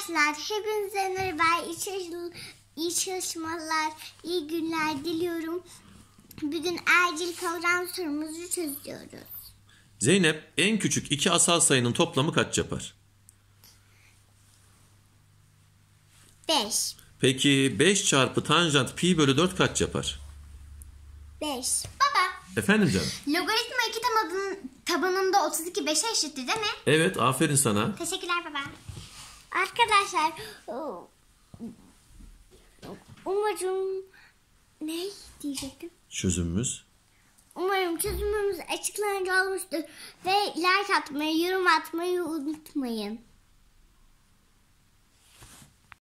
Arkadaşlar hepinize merhaba. İyi, çalışmalar, iyi çalışmalar, iyi günler diliyorum. Bugün acil kavram sorumuzu çözüyoruz. Zeynep en küçük iki asal sayının toplamı kaç yapar? 5. Peki 5 çarpı tanjant pi bölü 4 kaç yapar? 5. Baba. Efendim canım? Logaritma 2 tabanında 32 5'e eşittir değil mi? Evet aferin sana. Teşekkür Arkadaşlar umarım ne diyecektim? Çözümümüz. Umarım çözümümüz açıklanıcı olmuştur. Ve like atmayı, yorum atmayı unutmayın.